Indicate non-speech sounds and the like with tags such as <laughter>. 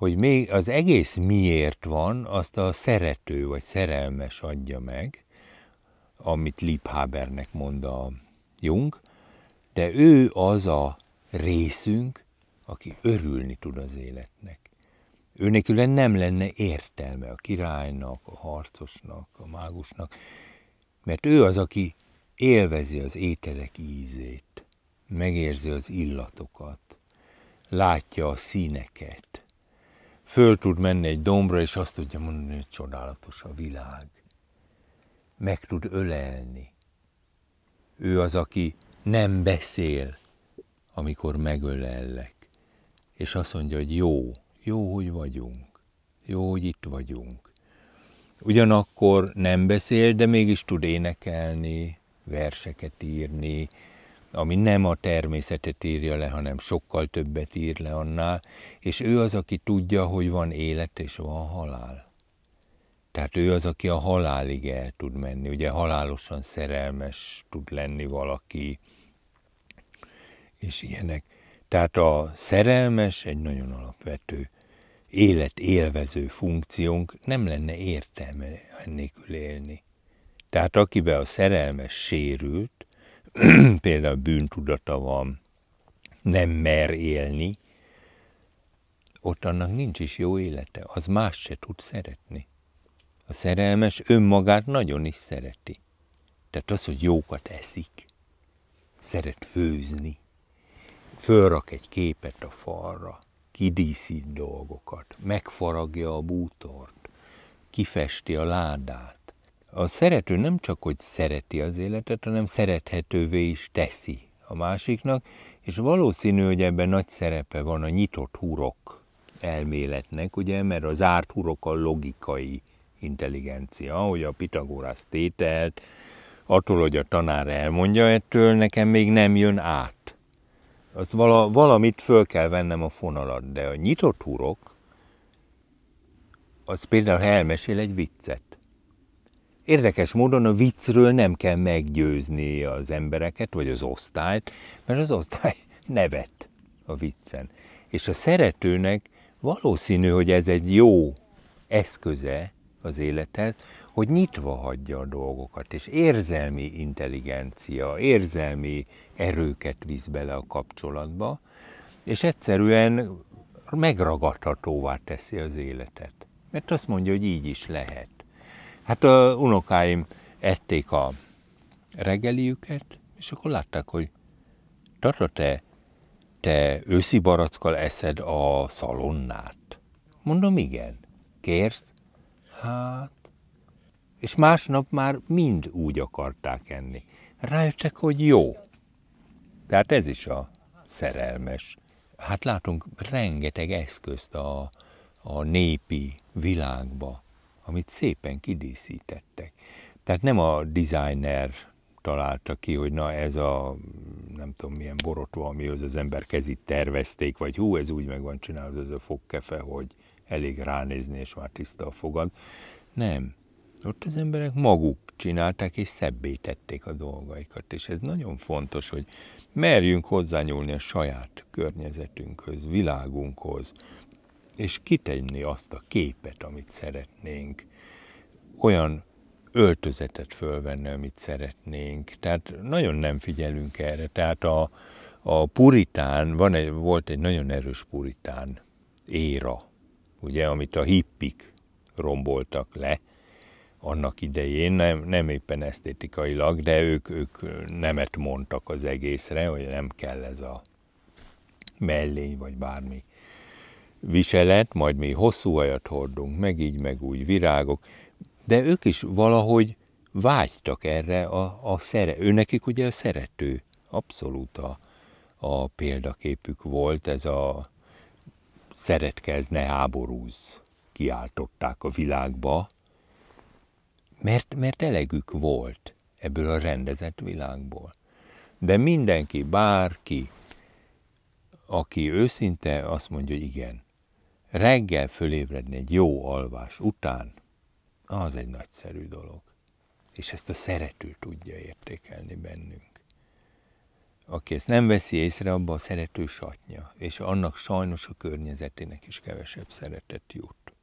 hogy még az egész miért van, azt a szerető vagy szerelmes adja meg, amit Liebhabernek mond a Jung, de ő az a részünk, aki örülni tud az életnek. Ő nélkül nem lenne értelme a királynak, a harcosnak, a mágusnak, mert ő az, aki élvezi az ételek ízét, megérzi az illatokat, látja a színeket, föl tud menni egy dombra, és azt tudja mondani, hogy csodálatos a világ. Meg tud ölelni. Ő az, aki nem beszél, amikor megölellek. És azt mondja, hogy jó, jó, hogy vagyunk. Jó, hogy itt vagyunk. Ugyanakkor nem beszél, de mégis tud énekelni, verseket írni, ami nem a természetet írja le, hanem sokkal többet ír le annál, és ő az, aki tudja, hogy van élet és van halál. Tehát ő az, aki a halálig el tud menni. Ugye halálosan szerelmes tud lenni valaki, és ilyenek. Tehát a szerelmes egy nagyon alapvető élet élvező funkciónk, nem lenne értelme ennélkül élni. Tehát akibe a szerelmes sérült, <clears throat> például bűntudata van, nem mer élni, ott annak nincs is jó élete, az más se tud szeretni. A szerelmes önmagát nagyon is szereti. Tehát az, hogy jókat eszik, szeret főzni, fölrak egy képet a falra, kidíszít dolgokat, megfaragja a bútort, kifesti a ládát, a szerető nem csak, hogy szereti az életet, hanem szerethetővé is teszi a másiknak, és valószínű, hogy ebben nagy szerepe van a nyitott hurok elméletnek, ugye, mert az zárt hurok a logikai intelligencia, hogy a Pitagorasz tételt, attól, hogy a tanár elmondja, ettől nekem még nem jön át. Azt vala, valamit föl kell vennem a fonalat, de a nyitott hurok, az például, ha elmesél egy viccet, Érdekes módon a viccről nem kell meggyőzni az embereket, vagy az osztályt, mert az osztály <laughs> nevet a viccen. És a szeretőnek valószínű, hogy ez egy jó eszköze az élethez, hogy nyitva hagyja a dolgokat, és érzelmi intelligencia, érzelmi erőket visz bele a kapcsolatba, és egyszerűen megragadhatóvá teszi az életet. Mert azt mondja, hogy így is lehet. Hát a unokáim ették a reggeliüket, és akkor látták, hogy Tata, te, te őszi barackkal eszed a szalonnát. Mondom, igen. Kérsz? Hát. És másnap már mind úgy akarták enni. Rájöttek, hogy jó. Tehát ez is a szerelmes. Hát látunk rengeteg eszközt a, a népi világba amit szépen kidíszítettek. Tehát nem a designer találta ki, hogy na ez a nem tudom milyen borotva, amihoz az ember kezit tervezték, vagy hú, ez úgy meg van csinálva, ez a fogkefe, hogy elég ránézni, és már tiszta a fogad. Nem. Ott az emberek maguk csinálták, és szebbé tették a dolgaikat. És ez nagyon fontos, hogy merjünk hozzányúlni a saját környezetünkhöz, világunkhoz, és kitenni azt a képet, amit szeretnénk, olyan öltözetet fölvenni, amit szeretnénk. Tehát nagyon nem figyelünk erre. Tehát a, a puritán, van egy, volt egy nagyon erős puritán éra, ugye, amit a hippik romboltak le annak idején, nem, nem éppen esztétikailag, de ők, ők nemet mondtak az egészre, hogy nem kell ez a mellény vagy bármi viselet, majd mi hosszú hajat hordunk, meg így, meg úgy, virágok, de ők is valahogy vágytak erre a, a szere. Ő nekik ugye a szerető, abszolút a, a példaképük volt ez a szeretkez, ne háborúz, kiáltották a világba, mert, mert elegük volt ebből a rendezett világból. De mindenki, bárki, aki őszinte, azt mondja, hogy igen, reggel fölébredni egy jó alvás után, az egy nagyszerű dolog. És ezt a szerető tudja értékelni bennünk. Aki ezt nem veszi észre, abba a szerető satnya, és annak sajnos a környezetének is kevesebb szeretet jut.